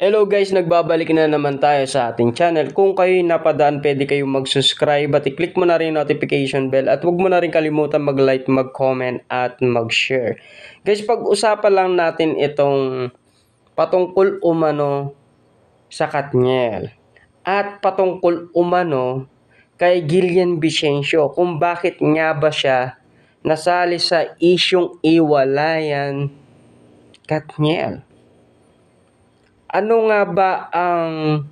Hello guys, nagbabalik na naman tayo sa ating channel. Kung kayo napadaan, pwede kayong mag-subscribe at i-click mo na rin notification bell at huwag mo na rin kalimutan mag-like, mag-comment at mag-share. Guys, pag-usapan lang natin itong patungkol umano sa Katniel at patungkol umano kay Gillian Vicencio kung bakit nga ba siya nasali sa isyong iwalayan Katniel ano nga ba ang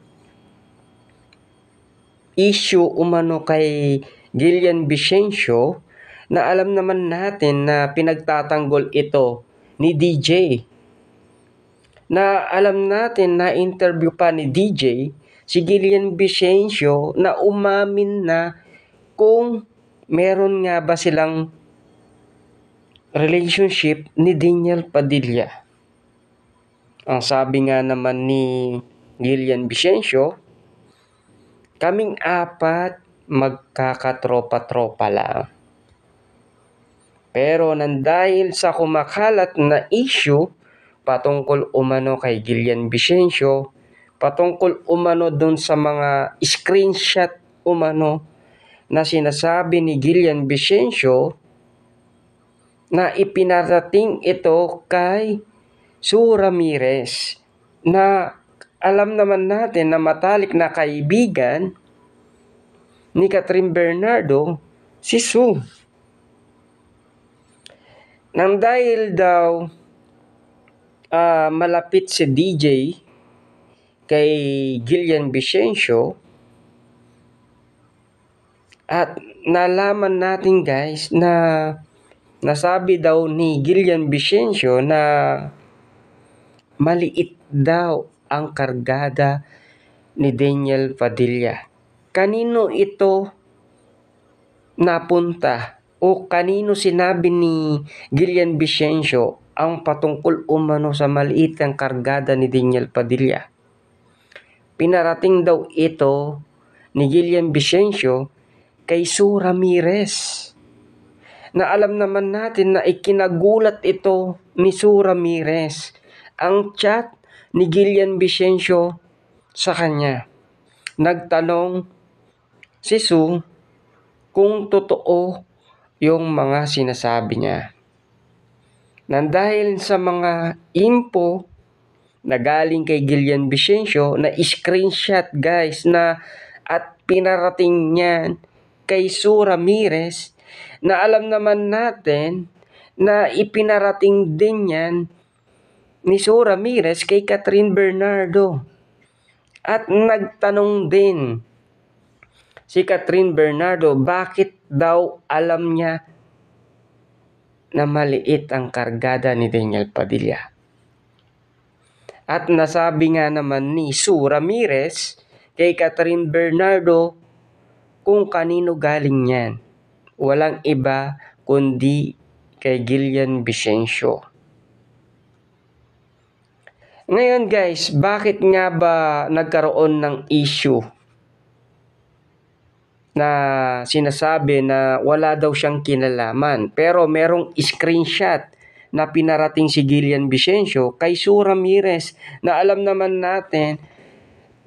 issue umano kay Gillian Vicencio na alam naman natin na pinagtatanggol ito ni DJ. Na alam natin na interview pa ni DJ si Gillian Vicencio na umamin na kung meron nga ba silang relationship ni Daniel Padilla. Ang sabi nga naman ni Gillian Vicencio, kaming apat magkakatropa-tropa lang. Pero nang dahil sa kumakalat na issue patungkol umano kay Gillian Vicencio, patungkol umano dun sa mga screenshot umano na sinasabi ni Gillian Vicencio na ipinarating ito kay Sue Ramirez na alam naman natin na matalik na kaibigan ni Catherine Bernardo si Sue. Nang dahil daw uh, malapit si DJ kay Gillian Vicencio at nalaman natin guys na nasabi daw ni Gillian Vicencio na Maliit daw ang kargada ni Daniel Padilla. Kanino ito napunta o kanino sinabi ni Gillian Vicencio ang patungkol umano sa maliit ang kargada ni Daniel Padilla. Pinarating daw ito ni Gillian Vicencio kay Sue Ramirez na alam naman natin na ikinagulat ito ni Sue Ramirez ang chat ni Gillian Vicencio sa kanya. Nagtanong si Sue kung totoo yung mga sinasabi niya. Nang dahil sa mga info na galing kay Gillian Vicencio na screenshot guys na at pinarating niyan kay Sue Ramirez na alam naman natin na ipinarating din yan ni Sue Ramirez kay Catherine Bernardo. At nagtanong din si Catherine Bernardo bakit daw alam niya na maliit ang kargada ni Daniel Padilla. At nasabi nga naman ni Sue Ramirez kay Catherine Bernardo kung kanino galing yan. Walang iba kundi kay Gillian Vicencio. Ngayon guys, bakit nga ba nagkaroon ng issue na sinasabi na wala daw siyang kinalaman pero merong screenshot na pinarating si Gillian Vicencio kay Sue Ramirez na alam naman natin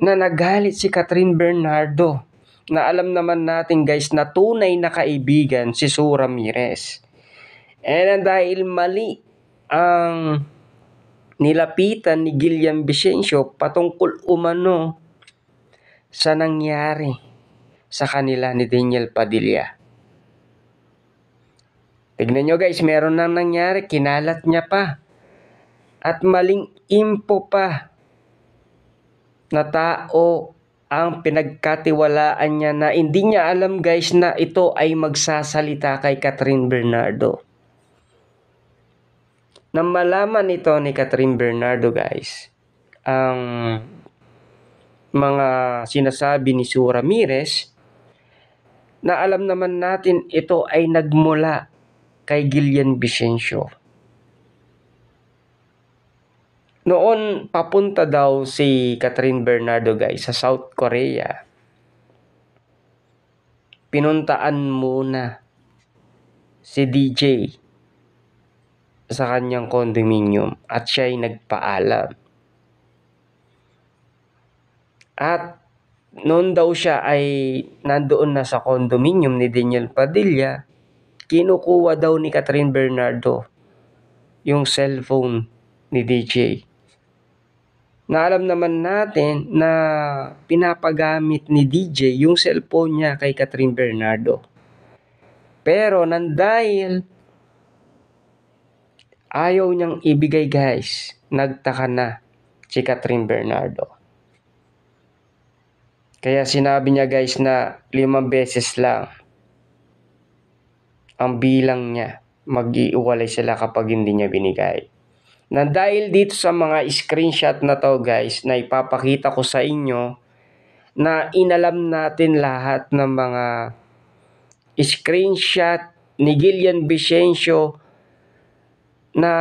na nagalit si Catherine Bernardo na alam naman natin guys na tunay na kaibigan si Sue Ramirez. And dahil mali ang um, nilapitan ni Gillian Vicencio patungkol umano sa nangyari sa kanila ni Daniel Padilla. Tignan nyo guys, meron nang nangyari, kinalat niya pa. At maling impo pa na tao ang pinagkatiwalaan niya na hindi niya alam guys na ito ay magsasalita kay Catherine Bernardo. Nang malaman nito ni Catherine Bernardo guys, ang mga sinasabi ni Sue Ramirez, na alam naman natin ito ay nagmula kay Gillian Vicencio. Noon, papunta daw si Catherine Bernardo guys sa South Korea. Pinuntaan muna si DJ sa kanyang kondominium at siya ay nagpaalam. At noon daw siya ay nandoon na sa kondominium ni Daniel Padilla, kinukuha daw ni Catherine Bernardo yung cellphone ni DJ. Na alam naman natin na pinapagamit ni DJ yung cellphone niya kay Catherine Bernardo. Pero nang dahil Ayaw niyang ibigay guys. Nagtaka na si Catherine Bernardo. Kaya sinabi niya guys na limang beses lang ang bilang niya mag-iiwalay sila kapag hindi niya binigay. Na dahil dito sa mga screenshot na to guys na ipapakita ko sa inyo na inalam natin lahat ng mga screenshot ni Gillian Vicencio na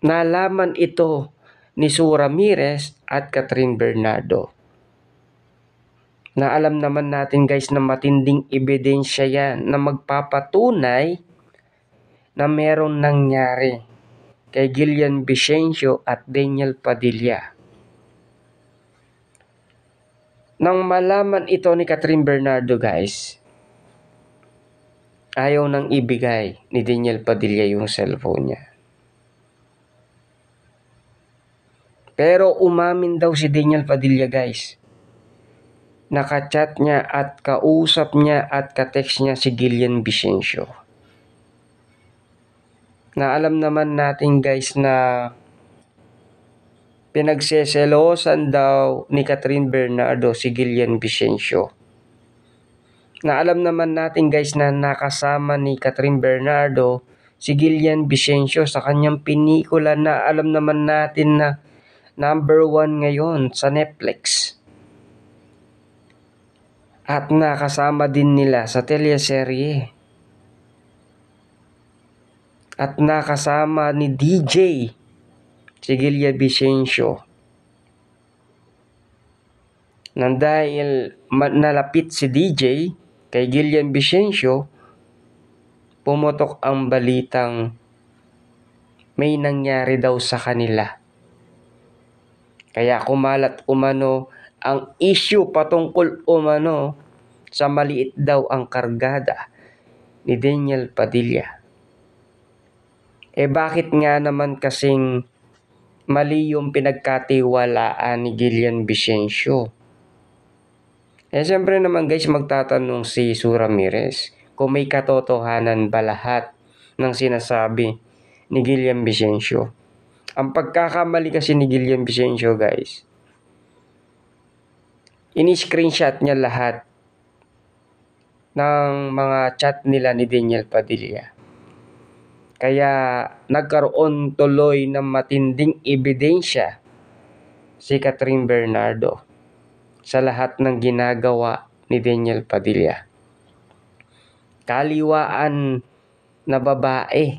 nalaman ito ni Sue Mires at Catherine Bernardo. Na alam naman natin guys na matinding ebidensya yan na magpapatunay na meron nangyari kay Gillian Vicencio at Daniel Padilla. Nang malaman ito ni Catherine Bernardo guys, Ayaw nang ibigay ni Daniel Padilla yung cellphone niya. Pero umamin daw si Daniel Padilla guys. Nakachat niya at kausap niya at katext niya si Gillian Vicencio. Na alam naman natin guys na pinagseselosan daw ni Catherine Bernardo si Gillian Vicencio na alam naman natin guys na nakasama ni Catherine Bernardo si Gillian Vicencio sa kanyang pinikula na alam naman natin na number one ngayon sa Netflix. At nakasama din nila sa teleserye. At nakasama ni DJ si Gillian Vicencio nang dahil nalapit si DJ kay Gillian Vicencio, pumotok ang balitang may nangyari daw sa kanila. Kaya kumalat umano ang issue patungkol umano sa maliit daw ang kargada ni Daniel Padilla. Eh bakit nga naman kasing mali yung pinagkatiwalaan ni Gillian Vicencio? Eh, siyempre naman guys, magtatanong si Sue Mires kung may katotohanan ba lahat ng sinasabi ni Gillian Vicencio. Ang pagkakamali kasi ni Gillian Vicencio guys, ini-screenshot niya lahat ng mga chat nila ni Daniel Padilla. Kaya nagkaroon tuloy ng matinding ebidensya si Catherine Bernardo sa lahat ng ginagawa ni Daniel Padilla. Kaliwaan na babae.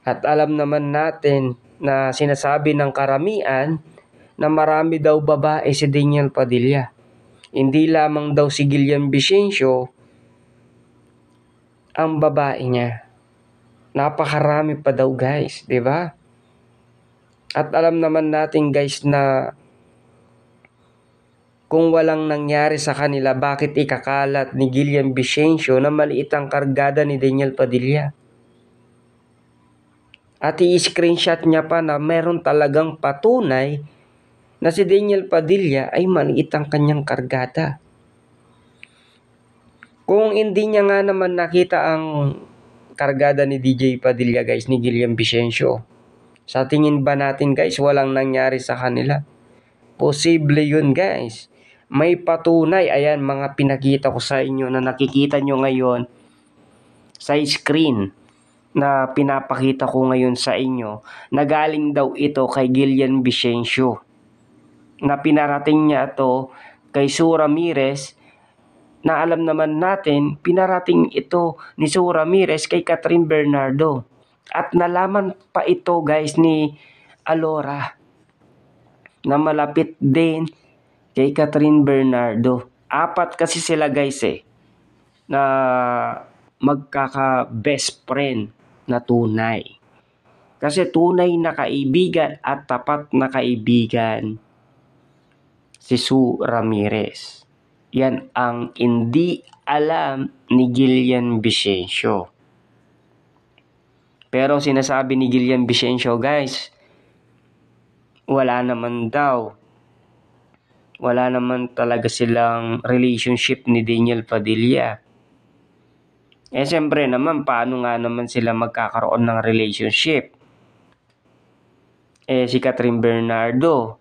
At alam naman natin na sinasabi ng karamihan na marami daw babae si Daniel Padilla. Hindi lamang daw si Gillian Vicencio ang babae niya. Napakarami pa daw guys, 'di ba? At alam naman natin guys na kung walang nangyari sa kanila bakit ikakalat ni Gillian Vicencio na maliit ang kargada ni Daniel Padilla. At i-screenshot niya pa na meron talagang patunay na si Daniel Padilla ay maliit ang kanyang kargada. Kung hindi niya nga naman nakita ang kargada ni DJ Padilla guys, ni Gillian Vicencio, sa tingin ba natin guys walang nangyari sa kanila? Posible yun guys may patunay. Ayan, mga pinakita ko sa inyo na nakikita nyo ngayon sa screen na pinapakita ko ngayon sa inyo na galing daw ito kay Gillian Vicencio na pinarating niya ito kay Sue Mires na alam naman natin pinarating ito ni Sue Mires kay Catherine Bernardo at nalaman pa ito guys ni Alora na malapit din kay Catherine Bernardo. Apat kasi sila guys eh na magkaka best friend na tunay. Kasi tunay na kaibigan at tapat na kaibigan si Sue Ramirez. Yan ang hindi alam ni Gillian Vicencio. Pero sinasabi ni Gillian Vicencio, guys, wala naman daw wala naman talaga silang relationship ni Daniel Padilla. Eh siyempre naman paano nga naman sila magkakaroon ng relationship? Eh si Catherine Bernardo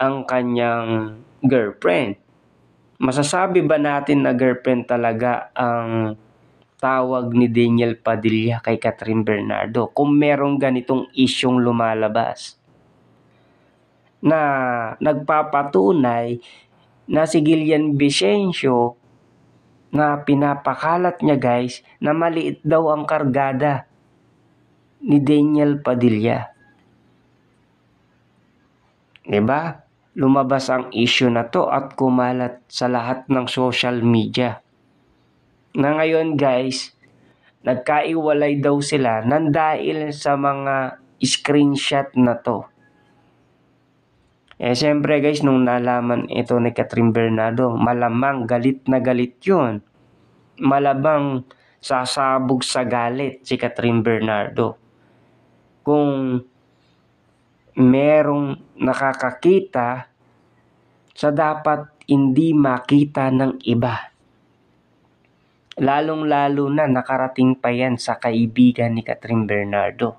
ang kanyang girlfriend. Masasabi ba natin na girlfriend talaga ang tawag ni Daniel Padilla kay Catherine Bernardo kung merong ganitong isyong lumalabas? na nagpapatunay na si Gillian Vicencio na pinapakalat niya guys na maliit daw ang kargada ni Daniel Padilla. 'Di ba? Lumabas ang issue na to at kumalat sa lahat ng social media. Na ngayon guys, nagkaiwalay daw sila nang dahil sa mga screenshot na to. Eh, syempre guys, nung nalaman ito ni Catherine Bernardo, malamang galit na galit yun. Malabang sasabog sa galit si Catherine Bernardo. Kung merong nakakakita sa dapat hindi makita ng iba. Lalong-lalo na nakarating pa yan sa kaibigan ni Catherine Bernardo.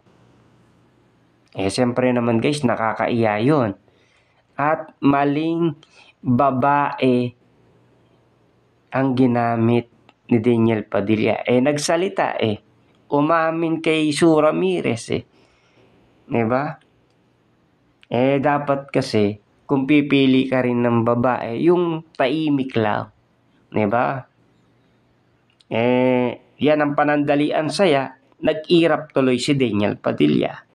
Eh, siyempre naman guys, nakakaiya yun at maling babae ang ginamit ni Daniel Padilla. Eh, nagsalita eh. Umamin kay Su Ramirez eh. Diba? Eh, dapat kasi, kung pipili ka rin ng babae, yung taimik lang. Diba? Eh, yan ang panandalian saya. Nag-irap tuloy si Daniel Padilla.